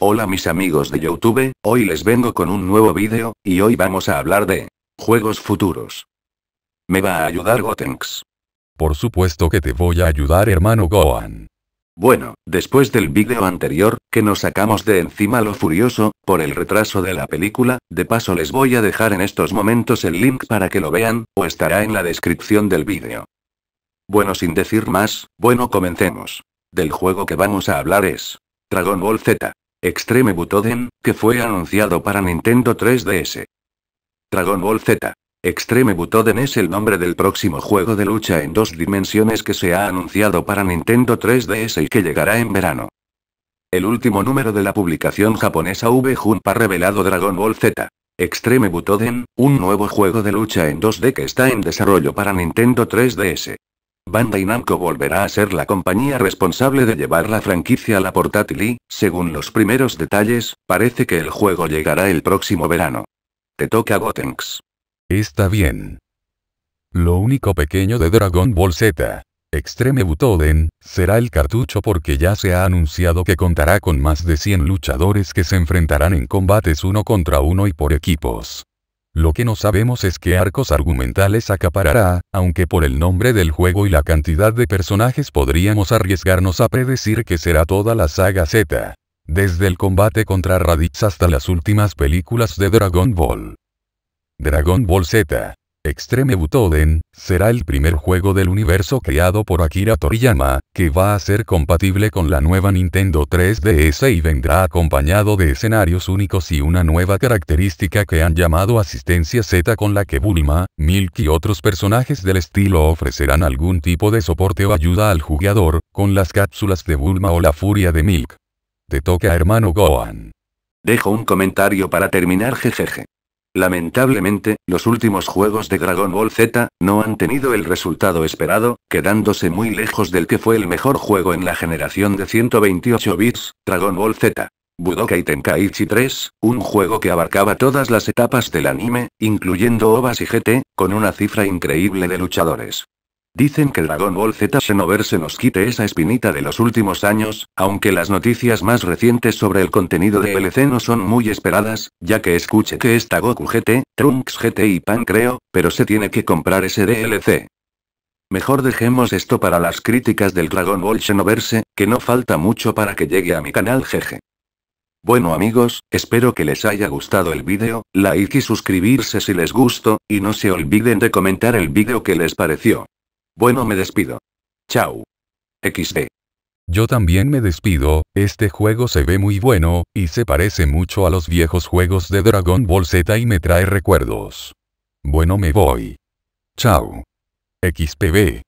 Hola mis amigos de Youtube, hoy les vengo con un nuevo vídeo, y hoy vamos a hablar de juegos futuros. Me va a ayudar Gotenks. Por supuesto que te voy a ayudar hermano Gohan. Bueno, después del vídeo anterior, que nos sacamos de encima lo furioso, por el retraso de la película, de paso les voy a dejar en estos momentos el link para que lo vean, o estará en la descripción del vídeo. Bueno sin decir más, bueno comencemos. Del juego que vamos a hablar es... Dragon Ball Z. Extreme Butoden, que fue anunciado para Nintendo 3DS. Dragon Ball Z. Extreme Butoden es el nombre del próximo juego de lucha en dos dimensiones que se ha anunciado para Nintendo 3DS y que llegará en verano. El último número de la publicación japonesa V Jump ha revelado Dragon Ball Z. Extreme Butoden, un nuevo juego de lucha en 2D que está en desarrollo para Nintendo 3DS. Bandai Namco volverá a ser la compañía responsable de llevar la franquicia a la portátil y, según los primeros detalles, parece que el juego llegará el próximo verano. Te toca Gotenks. Está bien. Lo único pequeño de Dragon Ball Z. Extreme Butoden, será el cartucho porque ya se ha anunciado que contará con más de 100 luchadores que se enfrentarán en combates uno contra uno y por equipos. Lo que no sabemos es qué arcos argumentales acaparará, aunque por el nombre del juego y la cantidad de personajes podríamos arriesgarnos a predecir que será toda la saga Z. Desde el combate contra Raditz hasta las últimas películas de Dragon Ball. Dragon Ball Z. Extreme Butoden, será el primer juego del universo creado por Akira Toriyama, que va a ser compatible con la nueva Nintendo 3DS y vendrá acompañado de escenarios únicos y una nueva característica que han llamado asistencia Z con la que Bulma, Milk y otros personajes del estilo ofrecerán algún tipo de soporte o ayuda al jugador, con las cápsulas de Bulma o la furia de Milk. Te toca hermano Gohan. Dejo un comentario para terminar jejeje. Lamentablemente, los últimos juegos de Dragon Ball Z, no han tenido el resultado esperado, quedándose muy lejos del que fue el mejor juego en la generación de 128 bits, Dragon Ball Z. Budokai Tenkaichi 3, un juego que abarcaba todas las etapas del anime, incluyendo OVAs y GT, con una cifra increíble de luchadores. Dicen que Dragon Ball Z Xenoverse nos quite esa espinita de los últimos años, aunque las noticias más recientes sobre el contenido de DLC no son muy esperadas, ya que escuche que está Goku GT, Trunks GT y Pan creo, pero se tiene que comprar ese DLC. Mejor dejemos esto para las críticas del Dragon Ball Xenoverse, que no falta mucho para que llegue a mi canal jeje. Bueno amigos, espero que les haya gustado el vídeo, like y suscribirse si les gustó, y no se olviden de comentar el vídeo que les pareció. Bueno, me despido. Chau. XD. Yo también me despido, este juego se ve muy bueno, y se parece mucho a los viejos juegos de Dragon Ball Z y me trae recuerdos. Bueno me voy. Chau. XPB.